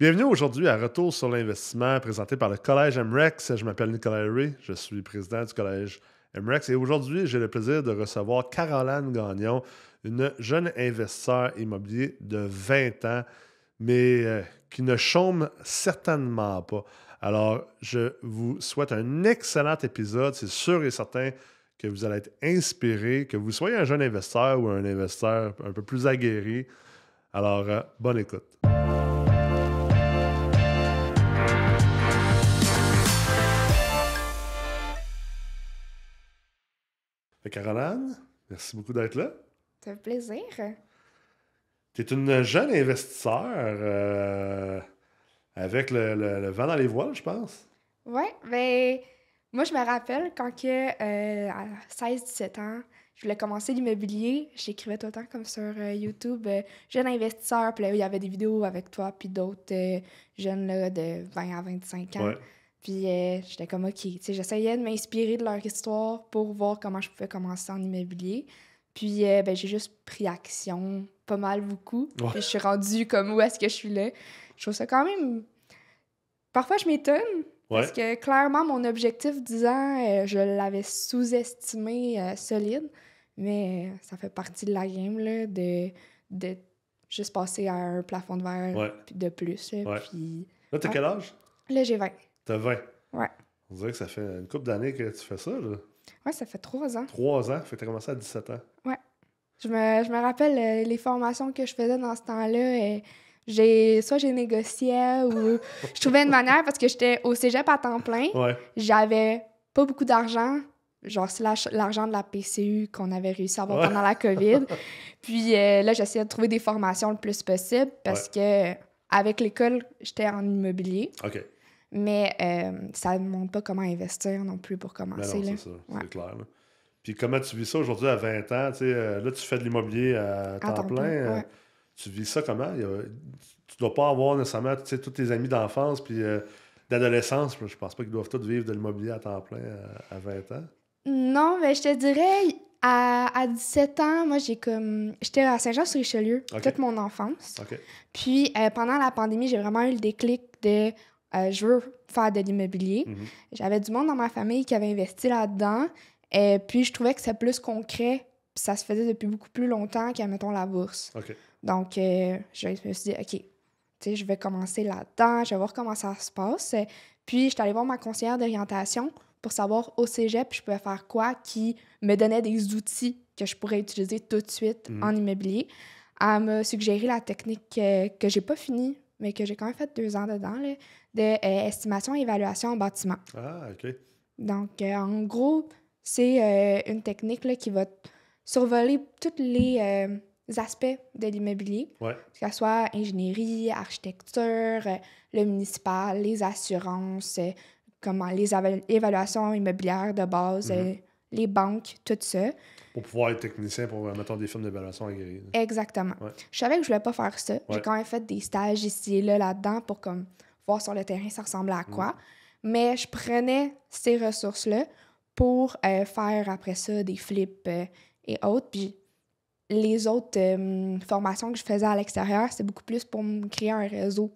Bienvenue aujourd'hui à Retour sur l'investissement présenté par le Collège MREX. Je m'appelle Nicolas Harry, je suis président du Collège MREX et aujourd'hui, j'ai le plaisir de recevoir Caroline Gagnon, une jeune investisseur immobilier de 20 ans, mais euh, qui ne chôme certainement pas. Alors, je vous souhaite un excellent épisode. C'est sûr et certain que vous allez être inspiré, que vous soyez un jeune investisseur ou un investisseur un peu plus aguerri. Alors, euh, bonne écoute. Caroline, merci beaucoup d'être là. Ça fait plaisir. Tu es une jeune investisseur euh, avec le, vent dans les voiles, je pense. Oui, mais ben, moi, je me rappelle quand que, euh, à 16-17 ans, je voulais commencer l'immobilier. J'écrivais tout le temps comme sur euh, YouTube, jeune investisseur. Puis là, il y avait des vidéos avec toi, puis d'autres jeunes de 20 à 25 ans. Puis euh, j'étais comme OK, tu j'essayais de m'inspirer de leur histoire pour voir comment je pouvais commencer en immobilier. Puis euh, ben, j'ai juste pris action pas mal beaucoup. je suis rendue comme où est-ce que je suis là. Je trouve ça quand même parfois je m'étonne parce que clairement mon objectif 10 ans, euh, je l'avais sous-estimé solide, mais ça fait partie de la game là, de, juste passer à un plafond de verre de plus. Puis, là, t'as quel âge? Là, j'ai 20. T'as 20. Ouais. On dirait que ça fait une couple d'années que tu fais ça, là. Ouais, ça fait trois ans. Trois ans? Fait que t'as commencé à 17 ans. Ouais. Je me, rappelle euh, les formations que je faisais dans ce temps-là. et euh, j'ai soit j'ai négocié ou je trouvais une manière parce que j'étais au cégep à temps plein. Ouais. J'avais pas beaucoup d'argent. Genre, c'est l'argent de la PCU qu'on avait réussi à avoir pendant la COVID. Puis euh, là, j'essayais de trouver des formations le plus possible parce que avec l'école, j'étais en immobilier. OK. Mais euh, ça ne montre pas comment investir non plus pour ben commencer. c'est c'est clair. Puis comment tu vis ça aujourd'hui à 20 ans? Euh, là, tu fais de l'immobilier à, temps, plein. Euh, tu vis ça comment? Tu ne tu dois pas avoir nécessairement tous tes amis d'enfance puis d'adolescence. Je pense pas qu'ils doivent tous vivre de l'immobilier à temps plein à, 20 ans. Non, mais je te dirais, à, 17 ans, moi, j'ai comme. J'étais à Saint-Jean-sur-Richelieu toute mon enfance. Puis pendant la pandémie, j'ai vraiment eu le déclic de euh, je veux faire de l'immobilier. Mhm. J'avais du monde dans ma famille qui avait investi là-dedans. Et puis, je trouvais que c'est plus concret. ça se faisait depuis beaucoup plus longtemps qu'à, mettons, la bourse. Donc, euh, je me suis dit, OK, je vais commencer là-dedans, je vais voir comment ça se passe. Puis, je suis allée voir ma conseillère d'orientation pour savoir au cégep, je pouvais faire quoi qui me donnait des outils que je pourrais utiliser tout de suite mhm. en immobilier. Elle me suggéré la technique euh, que, je j'ai pas finie mais que j'ai quand même fait deux ans dedans, là, de euh, estimation et évaluation en bâtiment. Ah, OK. Donc, euh, en gros, c'est euh, une technique qui va survoler tous les aspects de l'immobilier, que ce soit ingénierie, architecture, le municipal, les assurances, comment les évaluations immobilières de base, mm-hmm. les banques, tout ça. Pour pouvoir être technicien pour, mettons, des films d'évaluation agréés. Exactement. Je savais que je voulais pas faire ça. J'ai quand même fait des stages ici et là, là-dedans, pour comme voir sur le terrain ça ressemblait à quoi. Mm. Mais je prenais ces ressources-là pour euh, faire après ça des flips euh, et autres. Puis les autres euh, formations que je faisais à l'extérieur, c'est beaucoup plus pour me créer un réseau.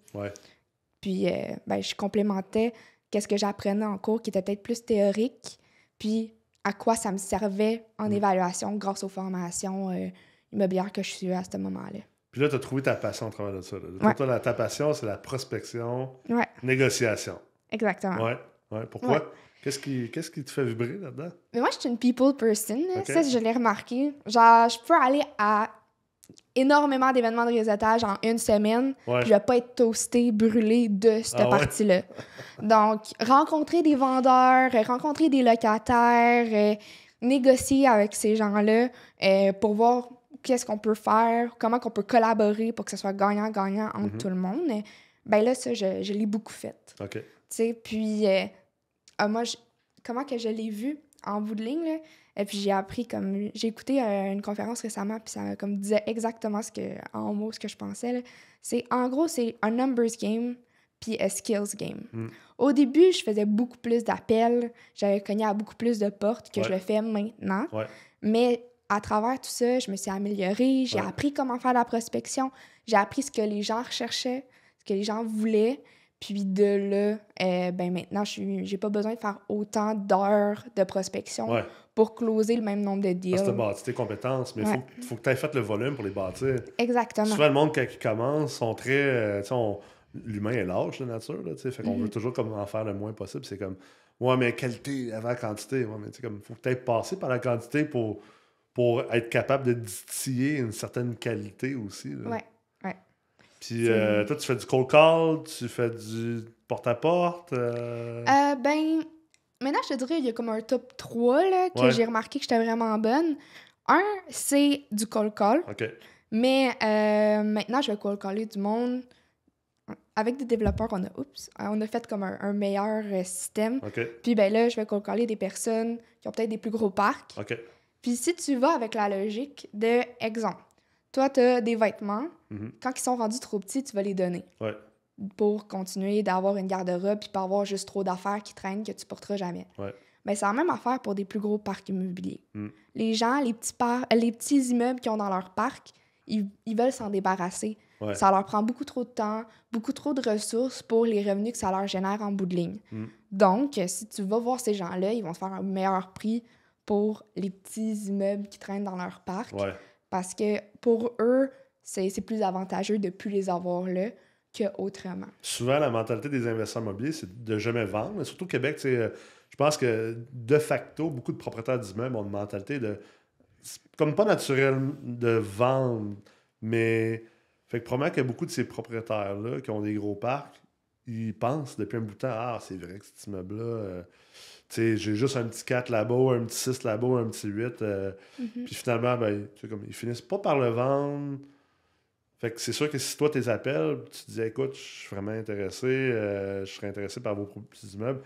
Puis ben, je complémentais qu'est-ce que j'apprenais en cours qui était peut-être plus théorique. Puis à quoi ça me servait en mm. évaluation grâce aux formations euh, immobilières que je suis à ce moment-là. Puis là, tu as trouvé ta passion au travers de ça. Là. Toi, ta passion, c'est la prospection, ouais. négociation. Exactement. Ouais. ouais. Pourquoi? Qu'est-ce qui, quest qui te fait vibrer là-dedans? Mais moi, je suis une people person. Ça, je l'ai remarqué. Genre, je peux aller à énormément d'événements de réseautage en une semaine. Je Je vais pas être toasté, brûlé de cette ah partie-là. Donc, rencontrer des vendeurs, euh, rencontrer des locataires, euh, négocier avec ces gens-là euh, pour voir qu'est-ce qu'on peut faire, comment qu'on peut collaborer pour que ce soit gagnant-gagnant entre mhm. tout le monde. ben là, ça, je, l'ai beaucoup fait. OK. Tu sais, puis, ah, moi, comment que je l'ai vu en bout de ligne, là, et puis j'ai appris comme j'ai écouté euh, une conférence récemment puis ça comme disait exactement ce que en mots ce que je pensais. C'est en gros c'est un numbers game puis un skills game. Hmm. Au début, je faisais beaucoup plus d'appels, j'avais cogné à beaucoup plus de portes que je le fais maintenant. Mais à travers tout ça, je me suis améliorée, j'ai appris comment faire la prospection, j'ai appris ce que les gens recherchaient, ce que les gens voulaient. Puis de là, euh, ben maintenant, je n'ai pas besoin de faire autant d'heures de prospection ouais pour closer le même nombre de deals. Parce que bâti tes compétences, mais il faut, que tu aies fait le volume pour les bâtir. Exactement. Souvent, le monde, quand il commence, sont très. Euh, l'humain est large la nature, là, fait qu'on veut mhm. toujours comme en faire le moins possible. C'est comme, ouais, mais qualité avant quantité. Ouais, mais tu comme, faut peut-être passer par la quantité pour, pour être capable de distiller une certaine qualité aussi. Là. Ouais, ouais. Puis euh, toi, tu fais du cold call, tu fais du porte-à-porte. Euh? ben Maintenant, je te dirais, il y a comme un top 3 que j'ai remarqué que j'étais vraiment bonne. Un, c'est du call call. Mais euh, maintenant, je vais call caller du monde. Avec des développeurs, qu'on a, euh, on a fait comme un, meilleur euh, système. Puis ben là, je vais call caller des personnes qui ont peut-être des plus gros parcs. Puis si tu vas avec la logique de exemple, toi, tu as des vêtements. Mhm. Quand ils sont rendus trop petits, tu vas les donner pour continuer d'avoir une garde-robe puis pas avoir juste trop d'affaires qui traînent que tu porteras jamais. Mais c'est la même affaire pour des plus gros parcs immobiliers. Mm. Les gens, les petits, immeubles qui ont dans leur parc, ils, veulent s'en débarrasser. Ça leur prend beaucoup trop de temps, beaucoup trop de ressources pour les revenus que ça leur génère en bout de ligne. Mm. Donc, euh, si tu vas voir ces gens-là, ils vont te faire un meilleur prix pour les petits immeubles qui traînent dans leur parc. Parce que pour eux, c'est plus avantageux de plus les avoir là autrement. Souvent, la mentalité des investisseurs immobiliers, c'est de jamais vendre. Mais Surtout au Québec, euh, je pense que de facto, beaucoup de propriétaires d'immeubles ont une mentalité de. comme pas naturel de vendre, mais. Fait que probablement que beaucoup de ces propriétaires-là qui ont des gros parcs, ils pensent depuis un bout de temps Ah, c'est vrai que cet immeuble-là. Euh, j'ai juste un petit 4 là-bas, un petit 6 là-bas, un petit 8. Euh, mm-hmm. Puis finalement, ben, comme, ils finissent pas par le vendre. Fait que c'est sûr que si toi, tes appels, tu dis écoute, je suis vraiment intéressé, euh, je serais intéressé par vos petits immeubles,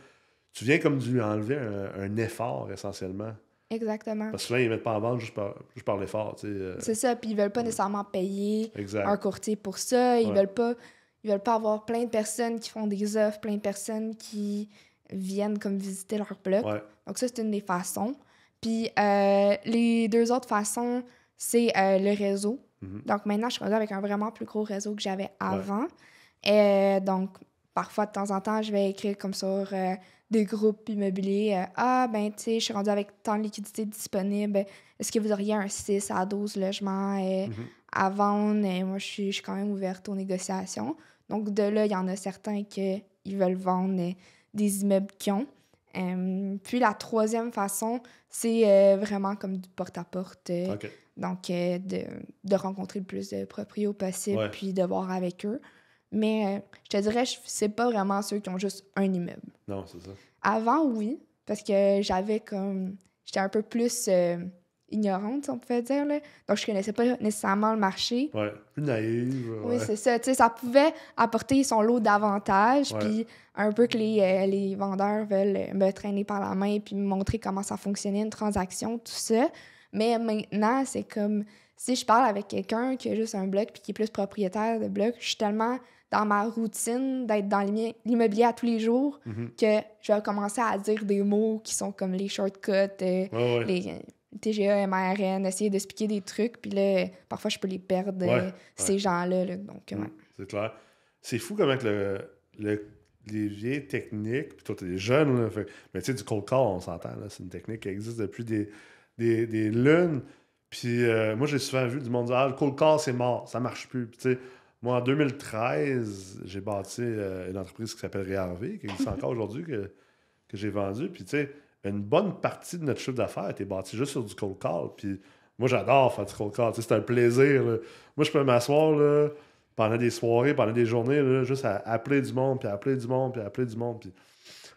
tu viens comme de lui enlever un, effort essentiellement. Exactement. Parce que là, ils ne mettent pas en vente juste par, juste par l'effort. Euh. C'est ça, puis ils ne veulent pas nécessairement payer un courtier pour ça. Ils veulent pas ils veulent pas avoir plein de personnes qui font des offres, plein de personnes qui viennent comme visiter leur bloc. Donc ça, c'est une des façons. Puis euh, les deux autres façons, c'est le réseau. Mhm. Donc maintenant, je suis rendue avec un vraiment plus gros réseau que j'avais avant. Et euh, donc, parfois, de temps en temps, je vais écrire comme sur euh, des groupes immobiliers. Euh, ah, ben, tu sais, je suis rendue avec tant de liquidités disponibles. Est-ce que vous auriez un 6 à 12 logements mhm. à vendre? Et moi, je suis, quand même ouverte aux négociations. Donc, de là, il y en a certains qui veulent vendre des immeubles qu'ils ont. Euh, puis la troisième façon, c'est euh, vraiment comme du porte-à-porte. Euh, donc, de, rencontrer le plus de proprios possible, puis de voir avec eux. Mais je te dirais, c'est pas vraiment ceux qui ont juste un immeuble. Non, c'est ça. Avant, oui, parce que j'avais comme. J'étais un peu plus ignorante, on peut dire. Là. Donc, je connaissais pas nécessairement le marché. Ouais, plus naïve. Oui, c'est ça. Tu sais, ça pouvait apporter son lot d'avantages, puis un peu que les, euh, vendeurs veulent euh, me traîner par la main puis me montrer comment ça fonctionnait une transaction, tout ça. Mais maintenant, c'est comme si je parle avec quelqu'un qui a juste un bloc puis qui est plus propriétaire de bloc, je suis tellement dans ma routine d'être dans l'immobilier à tous les jours mhm. que je vais commencer à dire des mots qui sont comme les shortcuts, euh, les TGA, MRN, essayer d'expliquer des trucs, puis là, parfois, je peux les perdre, euh, ces gens-là. donc, mm, C'est clair. C'est fou comment que le, les vieilles techniques, puis toi, t'es jeune, mais tu sais, du cold call, on s'entend, c'est une technique qui existe depuis des, des, lunes. Puis euh, moi, j'ai souvent vu du monde dire ah, le cold call, c'est mort, ça marche plus. Puis tu sais, moi, en 2013, j'ai bâti euh, une entreprise qui s'appelle Réarvé, qui existe encore aujourd'hui, que, que j'ai vendue. Puis tu sais, une bonne partie de notre chiffre d'affaires était bâti juste sur du cold call. Puis moi, j'adore faire du cold call. C'est un plaisir. Moi, je peux m'asseoir pendant des soirées, pendant des journées, juste à appeler du monde, puis appeler du monde, puis appeler du monde.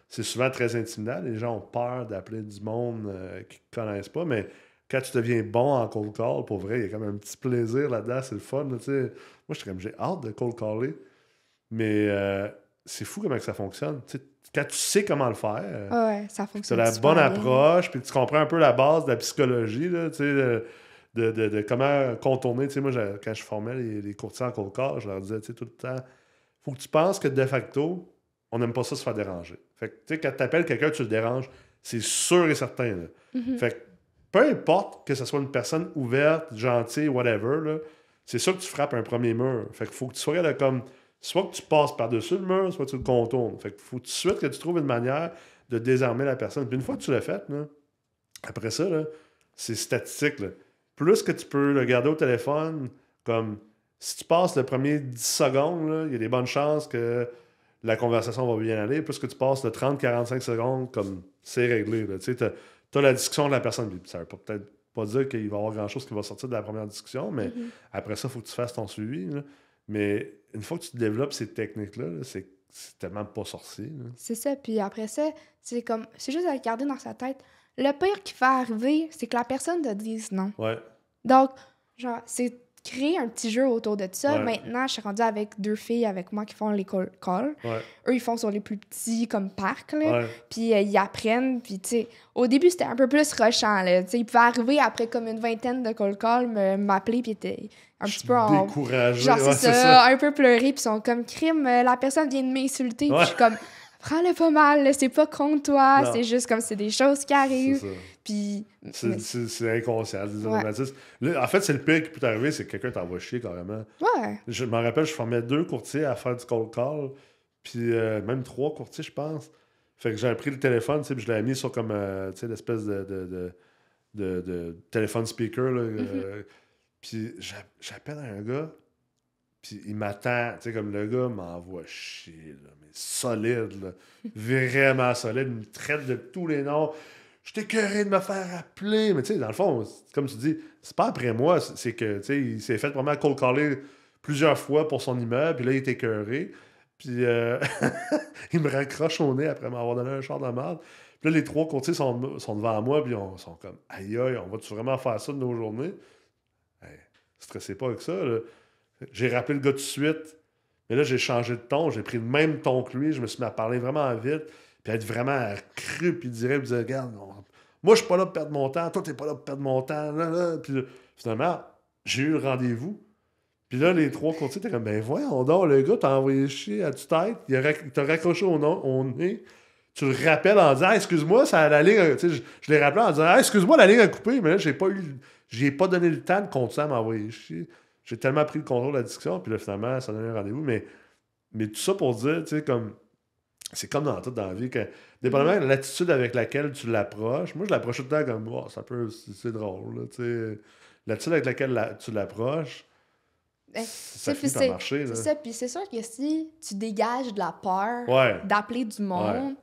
c'est souvent très intimidant. Les gens ont peur d'appeler du monde euh, qu'ils ne connaissent pas. Mais quand tu deviens bon en cold call, pour vrai, il y a quand même un petit plaisir là-dedans. C'est le fun. moi, je j'ai hâte de cold caller. Mais euh, c'est fou comment ça fonctionne quand tu sais comment le faire, euh, ah ouais, ça c'est la bonne approche, puis tu comprends un peu la base de la psychologie, de, de, comment contourner. moi, quand je formais les, les courtiers en cold corps, je leur disais tout le temps faut que tu penses que de facto, on n'aime pas ça se faire déranger. Fait que, quand tu appelles quelqu'un, tu le déranges, c'est sûr et certain. Mm-hmm. Fait peu importe que ce soit une personne ouverte, gentille, whatever, c'est sûr que tu frappes un premier mur. Fait faut que tu sois là comme soit que tu passes par-dessus le mur, soit tu le contournes. Fait que faut tout de suite que tu trouves une manière de désarmer la personne. Puis une fois que tu l'as fait, après ça, c'est statistique. Plus que tu peux le garder au téléphone, comme si tu passes le premier 10 secondes, il y a des bonnes chances que la conversation va bien aller. Plus que tu passes le 30-45 secondes, comme c'est réglé. Tu as, la discussion de la personne. Ça ça veut peut-être pas dire qu'il va y avoir grand-chose qui va sortir de la première discussion, mais mm-hmm. après ça, il faut que tu fasses ton suivi. Mais une fois que tu développes ces techniques-là, c'est tellement pas sorcier. C'est ça. Puis après ça, c'est comme. C'est juste à garder dans sa tête. Le pire qui fait arriver, c'est que la personne te dise non. Ouais. Donc, genre, c'est créer un petit jeu autour de ça. Maintenant, je suis rendue avec deux filles avec moi qui font les call. Eux, ils font sur les plus petits comme parcs, là. Puis euh, ils apprennent. Puis, au début, c'était un peu plus rushant, là. ils pouvaient arriver après comme une vingtaine de call-call, m'appeler, puis étaient un petit peu en. Genre, c'est ça, un peu pleuré, puis sont comme crime, euh, la personne vient de m'insulter. je suis comme prends-le pas mal, c'est pas contre toi, c'est juste comme c'est des choses qui arrivent. Puis. C'est inconscient, des en fait, c'est le pire qui peut arriver, c'est que quelqu'un t'envoie chier carrément. Ouais. Je me rappelle, je formais deux courtiers à faire du cold call, puis euh, même trois courtiers, je pense. Fait que j'ai pris le téléphone, puis je l'ai mis sur comme, euh, tu sais, l'espèce de, de, téléphone speaker, là. Mm-hmm. Euh, puis j'appelle un gars, puis il m'attend, tu sais, comme le gars m'envoie chier, là, mais solide, là, vraiment solide, il me traite de tous les noms. J'étais curé de me faire appeler. Mais tu sais, dans le fond, comme tu dis, c'est pas après moi, c'est que, tu sais, il s'est fait vraiment cold caller plusieurs fois pour son immeuble, puis là, il était écœuré. Puis euh, il me raccroche au nez après m'avoir donné un char de merde. Puis là, les trois courtiers sont, devant moi, puis ils sont comme, aïe, aïe, on va-tu vraiment faire ça de nos journées? Hey, stressez pas avec ça, là. J'ai rappelé le gars tout de suite. Mais là, j'ai changé de ton. J'ai pris le même ton que lui. Je me suis mis à parler vraiment vite. Puis à être vraiment cru. Puis il me regarde, moi, je suis pas là pour perdre mon temps. Toi, t'es pas là pour perdre mon temps. Puis finalement, j'ai eu le rendez-vous. Puis là, les trois côtés étaient comme, ben voyons donc, le gars t'a envoyé chier à tu tête, il t'a raccroché au, nom, au, nez, tu le rappelles en disant, ah, excuse-moi, ça la ligne, tu sais, je, l'ai rappelé en disant, ah, excuse-moi, la ligne a coupé, mais là, j'ai pas eu, j'ai pas donné le temps de continuer à m'envoyer chier j'ai tellement pris le contrôle de la discussion, puis là, finalement, ça donne un rendez-vous. Mais, mais tout ça pour dire, tu sais, comme. C'est comme dans toute dans la vie, que, dépendamment de l'attitude avec laquelle tu l'approches, moi, je l'approche tout le temps comme, oh, ça peut, c'est drôle, tu sais. L'attitude avec laquelle tu l'approches, eh, ça finit par marcher. C'est ça, puis c'est sûr que si tu dégages de la peur d'appeler du monde,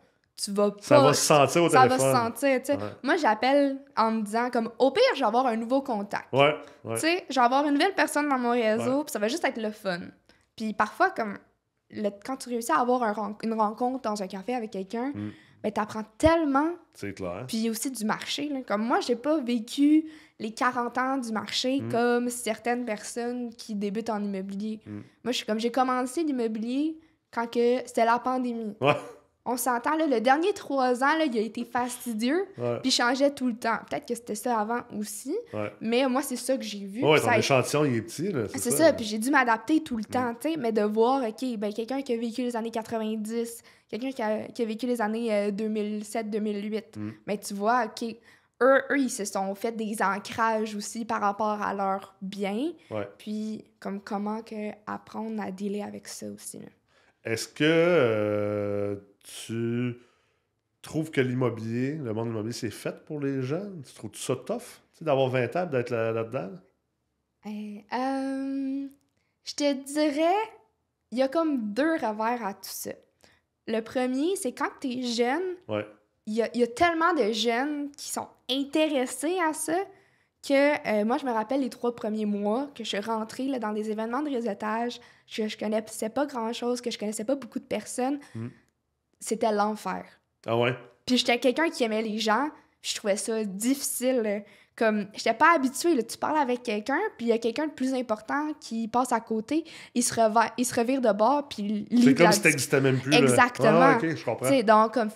tu vas pas. Ça va se sentir au téléphone. Ça va se sentir, tu sais. Moi, j'appelle en me disant, comme, au pire, je vais avoir un nouveau contact. Ouais. Tu sais, je vais avoir une nouvelle personne dans mon réseau, puis ça va juste être le fun. Puis parfois, comme, le, quand tu réussis à avoir une rencontre dans un café avec quelqu'un, mm. ben, t'apprends tellement. C'est clair. Puis aussi du marché, là. Comme moi, j'ai pas vécu les 40 ans du marché mm. comme certaines personnes qui débutent en immobilier. Mm. Moi, je suis comme, j'ai commencé l'immobilier quand que c'était la pandémie. Ouais on s'entend, là, le dernier trois ans, là, il a été fastidieux, puis changeait tout le temps. Peut-être que c'était ça avant aussi, mais moi, c'est ça que j'ai vu. Oui, ton échantillon, il est petit. c'est, ça, puis j'ai dû m'adapter tout le temps, mm. tu sais, mais de voir, OK, ben, quelqu'un qui a vécu les années 90, quelqu'un qui a, vécu les années 2007-2008, euh, mm. mais tu vois, OK, eux, eux, ils se sont fait des ancrages aussi par rapport à leur bien, puis comme comment que apprendre à dealer avec ça aussi. Est-ce que... Euh, tu trouves que l'immobilier, le monde immobilier, c'est fait pour les jeunes? Tu trouves ça tough d'avoir 20 ans d'être là-dedans? Eh, euh, je te dirais, il y a comme deux revers à tout ça. Le premier, c'est quand tu es jeune, il y, a, tellement de jeunes qui sont intéressés à ça que euh, moi, je me rappelle les trois premiers mois que je suis rentrée là, dans des événements de réseautage, que je connaissais pas grand-chose, que je connaissais pas beaucoup de personnes. Hmm c'était l'enfer. Ah ouais? Puis j'étais quelqu'un qui aimait les gens, je trouvais ça difficile. Euh, comme, j'étais pas habituée, tu parles avec quelqu'un, puis il y a quelqu'un de plus important qui passe à côté, il se, revire, il se revire de bord, puis... C'est comme si t'existais même plus. Exactement. Ah, ok, je comprends. donc, comme,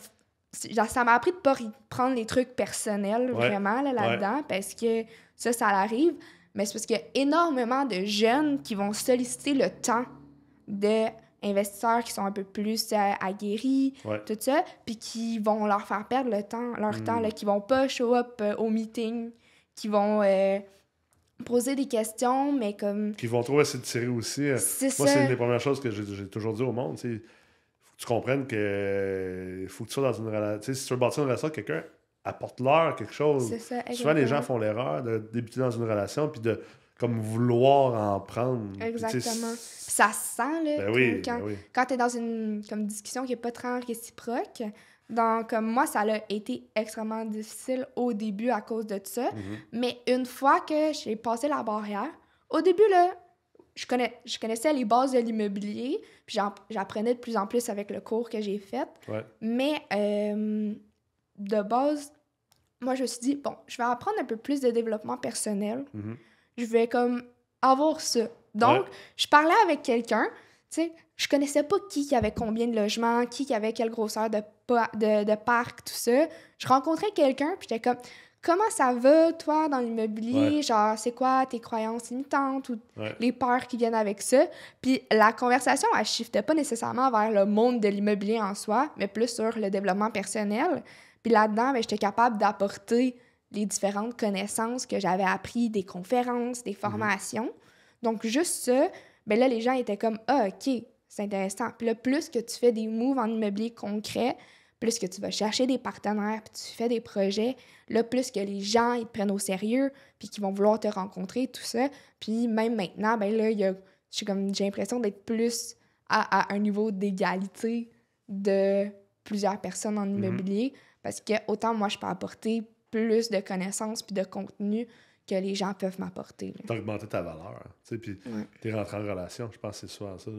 ça m'a appris de pas prendre les trucs personnels, vraiment, là-dedans, parce que ça, ça arrive, mais c'est parce qu'il y a énormément de jeunes qui vont solliciter le temps de investisseurs qui sont un peu plus aguerris, tout ça, puis qui vont leur faire perdre le temps, leur temps, là, hmm. qui vont pas show up euh, au meeting, qui vont euh, poser des questions, mais comme... Qui vont trop essayer de tirer aussi. Euh, moi, c'est une des premières choses que j'ai toujours dit au monde, faut que tu comprennes que faut que tu sois dans une relation... Si tu veux bâtir une relation quelqu'un, apporte-leur quelque chose. Ça, Souvent, les gens font l'erreur de débuter dans une relation, puis de comme vouloir en prendre. Exactement. Puis ça se sent, là. Ben oui, quand ben quand tu es dans une comme, discussion qui n'est pas très réciproque. Donc, comme moi, ça a été extrêmement difficile au début à cause de ça. Mhm. Mais une fois que j'ai passé la barrière, au début, là, je, connais, je connaissais les bases de l'immobilier, puis j'apprenais de plus en plus avec le cours que j'ai fait. Ouais. Mais euh, de base, moi, je me suis dit, bon, je vais apprendre un peu plus de développement personnel. Mhm je vais comme avoir ça. Donc, je parlais avec quelqu'un, tu sais, je connaissais pas qui, qui avait combien de logements, qui, qui avait quelle grosseur de, de, parc, tout ça. Je rencontrais quelqu'un, puis j'étais comme, comment ça va, toi, dans l'immobilier? Genre, c'est quoi tes croyances limitantes ou les peurs qui viennent avec ça? Puis la conversation, elle shiftait pas nécessairement vers le monde de l'immobilier en soi, mais plus sur le développement personnel. Puis là-dedans, ben, j'étais capable d'apporter les différentes connaissances que j'avais apprises, des conférences, des mhm. formations. Donc, juste ça, ben là, les gens étaient comme Ah, OK, c'est intéressant. Puis là, plus que tu fais des moves en immobilier concret, plus que tu vas chercher des partenaires, puis tu fais des projets, le plus que les gens, ils te prennent au sérieux, puis qu'ils vont vouloir te rencontrer, tout ça. Puis même maintenant, ben là, j'ai l'impression d'être plus à, un niveau d'égalité de plusieurs personnes en mhm. immobilier, parce que autant moi, je peux apporter plus de connaissances puis de contenu que les gens peuvent m'apporter. T'as augmenté ta valeur, hein. tu sais, puis t'es rentré en relation, je pense que c'est souvent ça.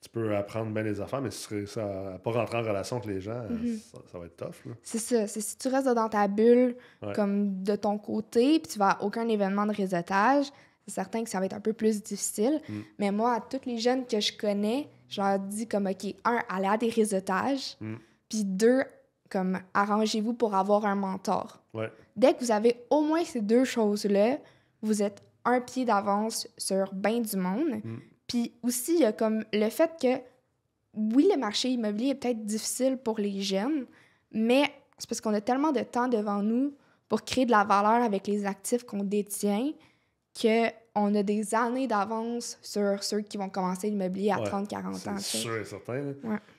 tu peux apprendre bien les affaires, mais si tu ça, pas rentrer en relation avec les gens, mm-hmm. ça, va être tough. C'est ça. si tu restes dans ta bulle, comme de ton côté, puis tu vas à aucun événement de réseautage, c'est certain que ça va être un peu plus difficile. Mm. Mais moi, à tous les jeunes que je connais, je leur dis comme, OK, un, aller à des réseautages, mm. puis deux, comme arrangez-vous pour avoir un mentor. Dès que vous avez au moins ces deux choses-là, vous êtes un pied d'avance sur bien du monde. Mm. Puis aussi, il y a comme le fait que, oui, le marché immobilier est peut-être difficile pour les jeunes, mais c'est parce qu'on a tellement de temps devant nous pour créer de la valeur avec les actifs qu'on détient que on a des années d'avance sur ceux qui vont commencer l'immobilier à 30-40 ans. C'est sûr et certain.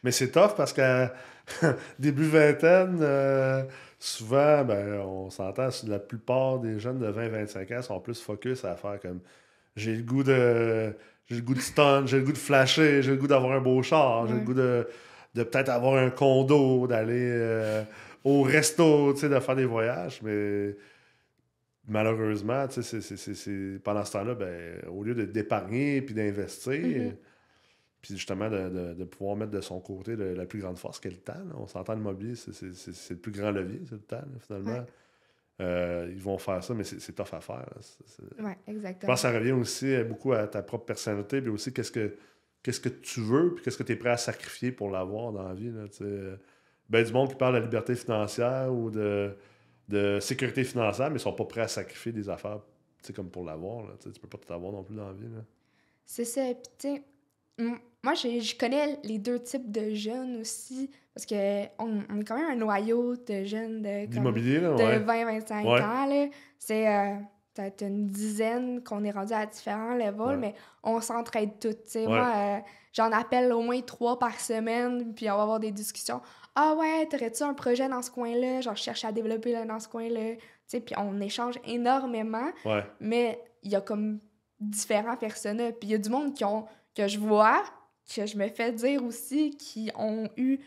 Mais c'est tough parce que début vingtaine, euh, souvent, ben, on s'entend, la plupart des jeunes de 20-25 ans sont plus focus à faire comme j'ai le goût de j'ai le goût de stun, j'ai le goût de flasher, j'ai le goût d'avoir un beau char, j'ai le goût de, peut-être avoir un condo, d'aller euh, au resto, de faire des voyages, mais malheureusement, pendant ce temps-là, ben, au lieu de d'épargner puis d'investir, mm-hmm. puis justement de, pouvoir mettre de son côté la plus grande force qu'est le temps. On s'entend le mobilier c'est le plus grand levier, c'est le temps, finalement. Euh, ils vont faire ça, mais c'est tough à faire. Oui, exactement. Je pense ça revient aussi euh, beaucoup à ta propre personnalité, puis aussi qu'est-ce que qu'est-ce que tu veux, puis qu'est-ce que tu es prêt à sacrifier pour l'avoir dans la vie. Là, euh, ben, du monde qui parle de la liberté financière ou de de sécurité financière, mais ils sont pas prêts à sacrifier des affaires comme pour l'avoir. Tu peux pas tout avoir non plus dans la vie. C'est ça. Puis, moi, je, je, connais les deux types de jeunes aussi, parce que on, est quand même un noyau de jeunes de, de 20-25 ans. C'est. Euh, peut-être une dizaine qu'on est rendu à différents levels, mais on s'entraide toutes. sais. Moi, euh, j'en appelle au moins trois par semaine, puis on va avoir des discussions. Ah ouais, t'aurais-tu un projet dans ce coin-là? Genre, je cherche à développer là, dans ce coin-là. Puis on échange énormément, mais il y a comme différents personnes Puis il y a du monde qui ont, que je vois, que je me fais dire aussi, qui ont eu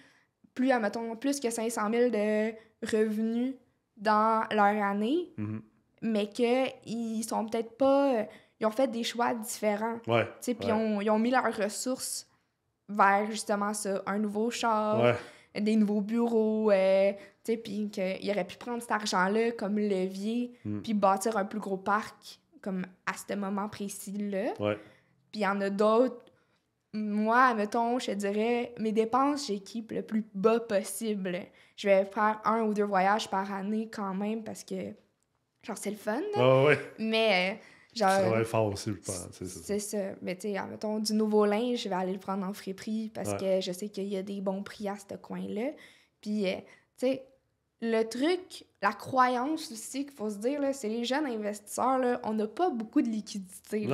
plus, admettons, plus que 500 000 de revenus dans leur année. Mm-hmm mais qu'ils sont peut-être pas. Euh, ils ont fait des choix différents. Ouais. Puis ils ont mis leurs ressources vers justement ça, un nouveau char, des nouveaux bureaux, euh, tu sais, puis qu'ils auraient pu prendre cet argent-là comme levier, hmm. puis bâtir un plus gros parc, comme à ce moment précis-là. Puis il y en a d'autres. Moi, mettons, je dirais, mes dépenses, j'équipe le plus bas possible. Je vais faire un ou deux voyages par année quand même parce que Genre, c'est le fun. Ah ouais. Mais. Euh, genre, ça fort aussi, je pense. C'est ça. Mais tu sais, mettons du nouveau linge, je vais aller le prendre en friperie parce que je sais qu'il y a des bons prix à ce coin-là. Puis, euh, tu sais, le truc, la croyance aussi qu'il faut se dire, c'est les jeunes investisseurs, là, on n'a pas beaucoup de liquidités.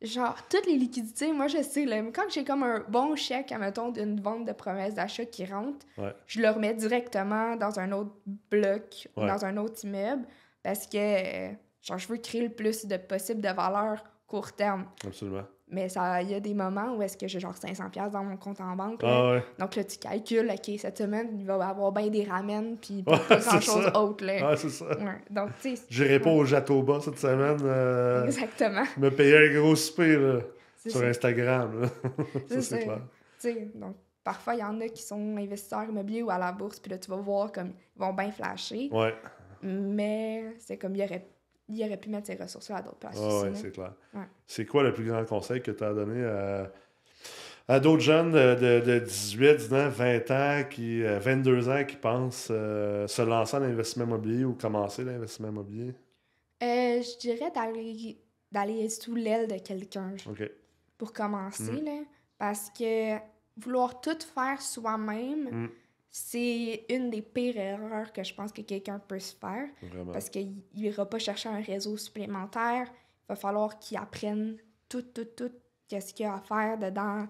Genre, toutes les liquidités, moi je sais, là, quand j'ai comme un bon chèque, mettons, d'une vente de promesses d'achat qui rentre, je le remets directement dans un autre bloc, dans un autre immeuble parce que euh, genre, je veux créer le plus de possible de valeur court terme. Absolument. Mais il y a des moments où est-ce que j'ai genre 500$ dans mon compte en banque. Ah donc là, tu calcules, OK, cette semaine, il va y avoir bien des ramènes, puis pas grand-chose autre. Là. Ah, c'est ça. Ouais. Donc, tu J'irai pas au Jatoba cette semaine. Euh, Exactement. Me payer un gros souper, sur Instagram. ça, c'est clair. T'sais, donc, parfois, il y en a qui sont investisseurs immobiliers ou à la bourse, puis là, tu vas voir comme ils vont bien flasher. Ouais. Mais c'est comme, il aurait, aurait pu mettre ses ressources à d'autres places. Ah c'est clair. C'est quoi le plus grand conseil que tu as donné à, d'autres jeunes de, de, 18, 20 ans, qui, 22 euh, ans qui pensent euh, se lancer dans l'investissement immobilier ou commencer l'investissement immobilier? Euh, je dirais d'aller, d'aller sous l'aile de quelqu'un pour commencer, mm. parce que vouloir tout faire soi-même, mm c'est une des pires erreurs que je pense que quelqu'un peut se faire. Parce qu'il n'ira pas chercher un réseau supplémentaire. Il va falloir qu'il apprenne tout, tout, tout, qu'est-ce qu'il y a à faire dedans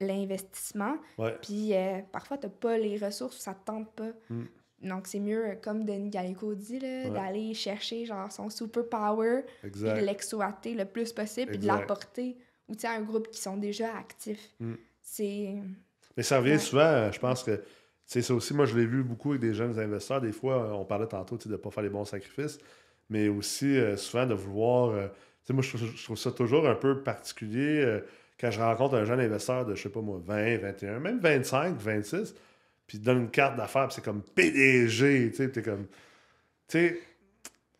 l'investissement. Puis euh, parfois, tu n'as pas les ressources, ça ne te tente pas. Mm. Donc, c'est mieux, euh, comme Denis Gallico dit, d'aller chercher genre son superpower, power de l'exploiter le plus possible, puis de l'apporter ou à un groupe qui sont déjà actifs. Mm. C'est. Mais ça revient souvent, je pense que c'est ça aussi, moi je l'ai vu beaucoup avec des jeunes investisseurs. Des fois, euh, on parlait tantôt de ne pas faire les bons sacrifices, mais aussi euh, souvent de vouloir. Euh, sais, moi, je, trouve ça toujours un peu particulier quand je rencontre un jeune investisseur de, je sais pas moi, 20, 21, même 25, 26, puis donne une carte d'affaires, puis c'est comme PDG, tu sais, t'es comme. Tu sais,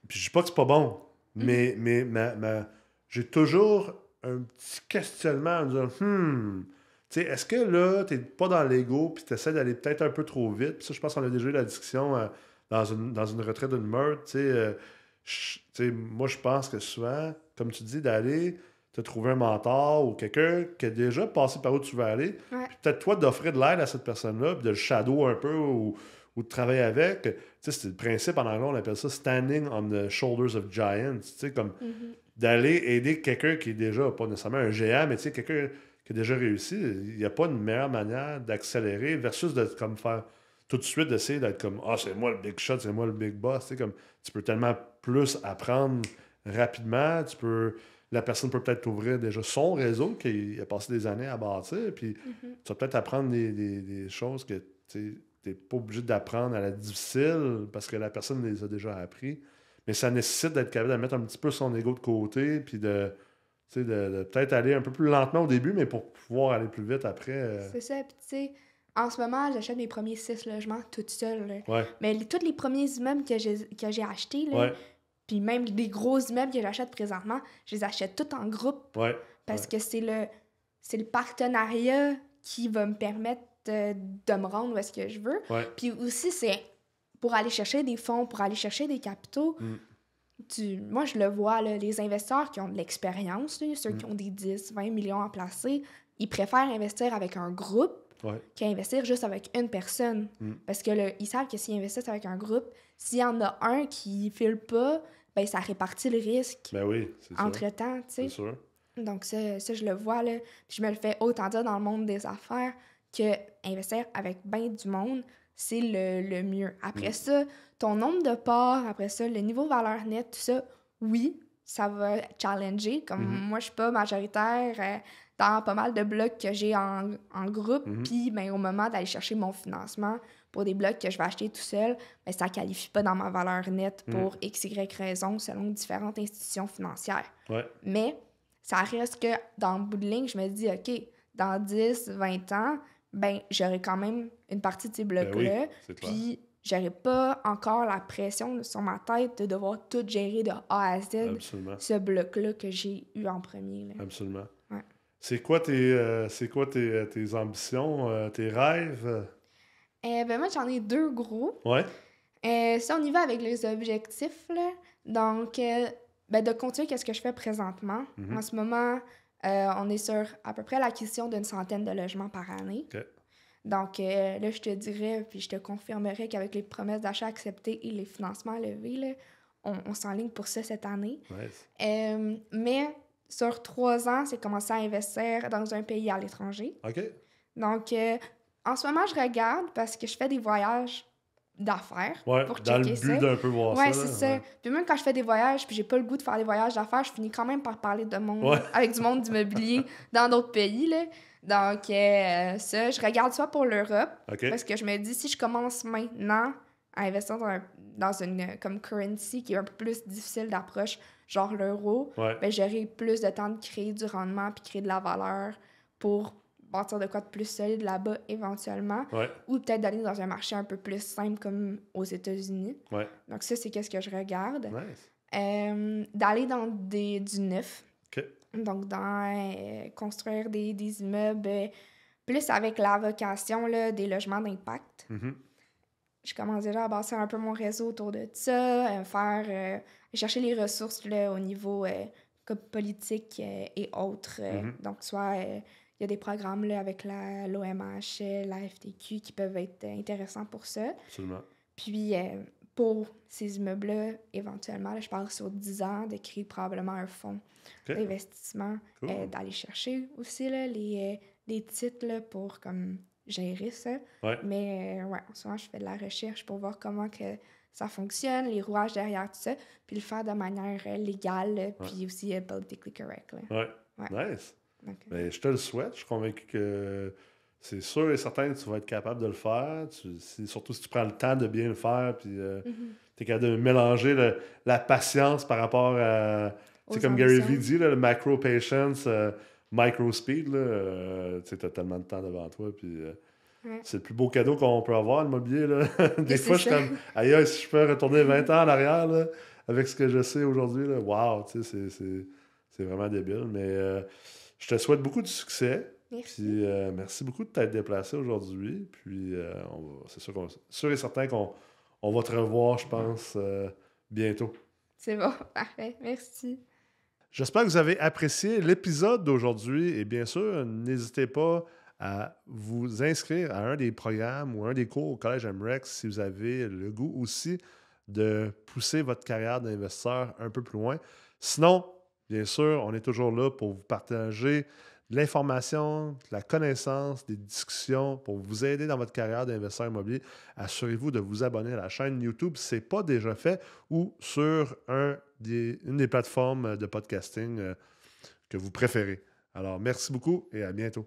puis je dis pas que c'est pas bon, mm. mais, ma, j'ai toujours un petit questionnement en hmm, est-ce que là, tu pas dans l'ego, puis tu d'aller peut-être un peu trop vite? Pis ça, je pense qu'on a déjà eu la discussion euh, dans, une, dans une retraite d'une meurtre. Euh, sais moi, je pense que souvent, comme tu dis, d'aller te trouver un mentor ou quelqu'un qui a déjà passé par où tu veux aller, peut-être toi d'offrir de l'aide à cette personne-là, de le shadow un peu ou, de travailler avec. Tu sais, c'est le principe en anglais, on appelle ça standing on the shoulders of giants. Tu sais, comme mm-hmm. d'aller aider quelqu'un qui est déjà, pas nécessairement un géant, mais tu sais, quelqu'un qui a déjà réussi, il n'y a pas une meilleure manière d'accélérer versus de comme faire tout de suite d'essayer d'être comme Ah, c'est moi le big shot, c'est moi le big boss. Comme, tu peux tellement plus apprendre rapidement, tu peux. La personne peut peut-être ouvrir déjà son réseau qu'il a passé des années à bâtir, puis mhm. tu vas peut-être apprendre des, choses que tu n'es pas obligé d'apprendre à la difficile parce que la personne les a déjà appris. Mais ça nécessite d'être capable de mettre un petit peu son ego de côté, puis de, de, de peut-être aller un peu plus lentement au début, mais pour pouvoir aller plus vite après. Euh. C'est ça. Puis, tu sais, en ce moment, j'achète mes premiers six logements toute seule. Mais toutes tous les premiers immeubles que j'ai achetés, puis même les gros immeubles que j'achète présentement, je les achète tous en groupe. Parce que c'est le, c'est le partenariat qui va me permettre euh, de, me rendre où est-ce que je veux. Puis aussi, c'est pour aller chercher des fonds, pour aller chercher des capitaux. Mm moi, je le vois, les investisseurs qui ont de l'expérience, ceux qui mm. ont des 10, 20 millions à placer, ils préfèrent investir avec un groupe qu'investir juste avec une personne. Mm. Parce que ils savent que s'ils investissent avec un groupe, s'il y en a un qui ne file pas, ben, ça répartit le risque. Ben entre-temps, Donc, ça, je le vois, je me le fais autant dire dans le monde des affaires que investir avec bien du monde, c'est le, mieux. Après mm. ça, ton nombre de parts, après ça, le niveau valeur nette, tout ça, oui, ça va challenger. Comme mm-hmm. moi, je suis pas majoritaire euh, dans pas mal de blocs que j'ai en, groupe. Mm-hmm. Puis, ben, au moment d'aller chercher mon financement pour des blocs que je vais acheter tout seul, ben, ça qualifie pas dans ma valeur nette mm. pour x, y raison selon différentes institutions financières. Mais ça reste que dans le bout je me dis, OK, dans 10, 20 ans, ben j'aurais quand même une partie de ces ben blocs-là. puis j'aurais pas encore la pression sur ma tête de devoir tout gérer de A à Z ce bloc-là que j'ai eu en premier. Absolument. C'est quoi tes, euh, c'est quoi tes, euh, tes ambitions, euh, tes rêves? Eh ben moi, j'en ai deux gros. Ouais. si on y va avec les objectifs, donc ben, de continuer quest ce que je fais présentement. Mhm. En ce moment, euh, on est sur à peu près l'acquisition d'une centaine de logements par année. Donc euh, là, je te dirais, puis je te confirmerai qu'avec les promesses d'achat acceptées et les financements levés, on, on s'enligne pour ça cette année. Euh, mais sur trois ans, c'est commencer à investir dans un pays à l'étranger. Donc, en ce moment, je regarde parce que je fais des voyages d'affaires pour le but d'un peu voir ouais, c'est ça. Puis même quand je fais des voyages, puis j'ai pas le goût de faire des voyages d'affaires, je finis quand même par parler de monde avec du monde d'immobilier dans d'autres pays là. Donc euh, ça, je regarde ça pour l'Europe parce que je me dis si je commence maintenant à investir dans, une euh, comme currency qui est un peu plus difficile d'approche, genre l'euro, ben j'aurai plus de temps de créer du rendement puis créer de la valeur pour bâtir de quoi de plus solide là-bas éventuellement. Ou peut-être d'aller dans un marché un peu plus simple comme aux États-Unis. Donc, ça, c'est qu'est-ce que je regarde. Euh, d'aller dans des, du neuf. Donc, dans euh, construire des, des immeubles euh, plus avec la vocation là, des logements d'impact. Mm-hmm. Je commence déjà à bâtir un peu mon réseau autour de ça, faire chercher les ressources au niveau politique et autres. Mm-hmm. Donc, soit il y a des programmes là, avec l'OMH, la, la, FTQ qui peuvent être euh, intéressants pour ça. Absolument. Puis euh, pour ces immeubles-là, éventuellement, je parle sur 10 ans, de créer probablement un fonds d'investissement, euh, d'aller chercher aussi là, les, titres pour comme gérer ça. Mais ouais, souvent, je fais de la recherche pour voir comment que ça fonctionne, les rouages derrière tout ça, puis le faire de manière légale, puis aussi politically correct. Ouais. Nice. Mais je te le souhaite. Je suis convaincu que c'est sûr et certain que tu vas être capable de le faire. surtout si tu prends le temps de bien le faire. Puis euh, mhm. tu es capable de mélanger la patience par rapport à. C'est comme Gary Vee dit, le macro patience, euh, micro speed. Euh, tu as tellement de temps devant toi. Puis. C'est le plus beau cadeau qu'on peut avoir, le mobilier. Là. Des fois, je suis comme, aïe, si je peux retourner 20 mhm. ans en arrière avec ce que je sais aujourd'hui, waouh, wow, c'est vraiment débile. Mais je te souhaite beaucoup de succès. Merci. Euh, merci beaucoup de t'être déplacé aujourd'hui. Puis, euh, c'est sûr, et certain qu'on on va te revoir, je pense, euh, bientôt. C'est bon, parfait. Merci. J'espère que vous avez apprécié l'épisode d'aujourd'hui. Et bien sûr, n'hésitez pas à vous inscrire à un des programmes ou un des cours au Collège MREX si vous avez le goût aussi de pousser votre carrière d'investisseur un peu plus loin. Sinon, Bien sûr, on est toujours là pour vous partager de l'information, de la connaissance, des discussions pour vous aider dans votre carrière d'investisseur immobilier. Assurez-vous de vous abonner à la chaîne YouTube si ce n'est pas déjà fait ou sur une des plateformes de podcasting euh, que vous préférez. Alors, merci beaucoup et à bientôt.